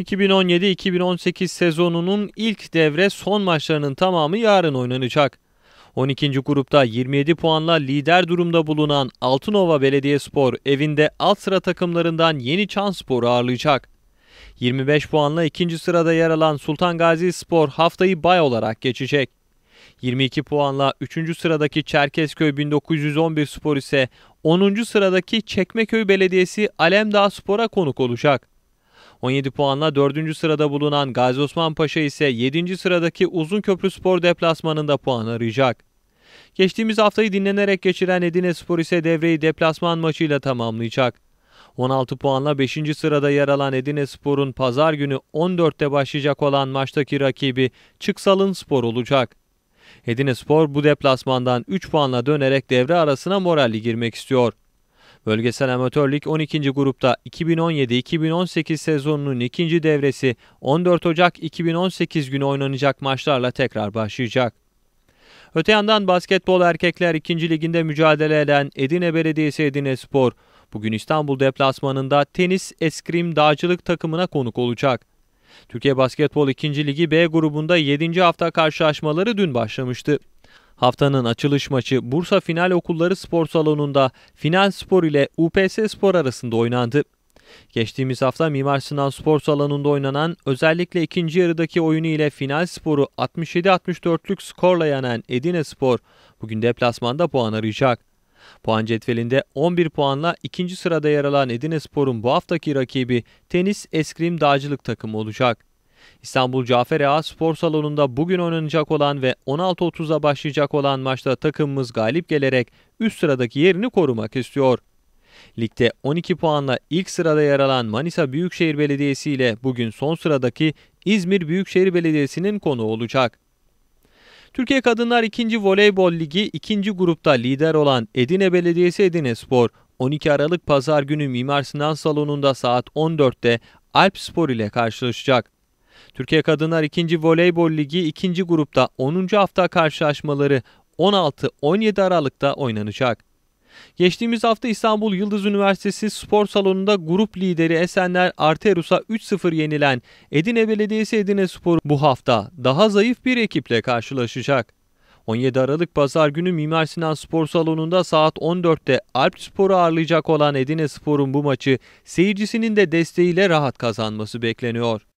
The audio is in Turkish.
2017-2018 sezonunun ilk devre son maçlarının tamamı yarın oynanacak. 12. grupta 27 puanla lider durumda bulunan Altınova Belediyespor evinde alt sıra takımlarından Yeni Çan Spor'u ağırlayacak. 25 puanla ikinci sırada yer alan Sultan Gazi Spor haftayı bay olarak geçecek. 22 puanla 3. sıradaki Çerkezköy 1911 Spor ise 10. sıradaki Çekmeköy Belediyesi Alemdağ Spor'a konuk olacak. 17 puanla 4. sırada bulunan Gazi Osman Paşa ise 7. sıradaki Uzun Köprü Spor deplasmanında puan arayacak. Geçtiğimiz haftayı dinlenerek geçiren Edine Spor ise devreyi deplasman maçıyla tamamlayacak. 16 puanla 5. sırada yer alan Edine Spor'un pazar günü 14'te başlayacak olan maçtaki rakibi Çıksal'ın Spor olacak. Edine Spor bu deplasmandan 3 puanla dönerek devre arasına moralli girmek istiyor. Bölgesel Amatör Lig 12. grupta 2017-2018 sezonunun ikinci devresi 14 Ocak 2018 günü oynanacak maçlarla tekrar başlayacak. Öte yandan basketbol erkekler 2. liginde mücadele eden Edine Belediyesi Edine Spor, bugün İstanbul deplasmanında tenis eskrim dağcılık takımına konuk olacak. Türkiye Basketbol 2. Ligi B grubunda 7. hafta karşılaşmaları dün başlamıştı. Haftanın açılış maçı Bursa Final Okulları Spor Salonu'nda Final Spor ile UPS Spor arasında oynandı. Geçtiğimiz hafta Mimar Sinan Spor Salonu'nda oynanan özellikle ikinci yarıdaki oyunu ile final sporu 67-64'lük skorla yenen Edine Spor bugün deplasmanda puan arayacak. Puan cetvelinde 11 puanla ikinci sırada yer alan Edine Spor'un bu haftaki rakibi tenis eskrim dağcılık takımı olacak. İstanbul Cafer Ağa Spor Salonu'nda bugün oynanacak olan ve 16.30'a başlayacak olan maçta takımımız galip gelerek üst sıradaki yerini korumak istiyor. Ligde 12 puanla ilk sırada yer alan Manisa Büyükşehir Belediyesi ile bugün son sıradaki İzmir Büyükşehir Belediyesi'nin konu olacak. Türkiye Kadınlar 2. Voleybol Ligi 2. grupta lider olan Edine Belediyesi Edine Spor, 12 Aralık Pazar günü Mimar Sinan Salonu'nda saat 14'te Alp Spor ile karşılaşacak. Türkiye Kadınlar 2. Voleybol Ligi 2. grupta 10. hafta karşılaşmaları 16-17 Aralık'ta oynanacak. Geçtiğimiz hafta İstanbul Yıldız Üniversitesi spor salonunda grup lideri Esenler Arterus'a 3-0 yenilen Edine Belediyesi Edine Spor bu hafta daha zayıf bir ekiple karşılaşacak. 17 Aralık Pazar günü Mimar Sinan Spor Salonu'nda saat 14'te Alp Spor'u ağırlayacak olan Edine Spor'un bu maçı seyircisinin de desteğiyle rahat kazanması bekleniyor.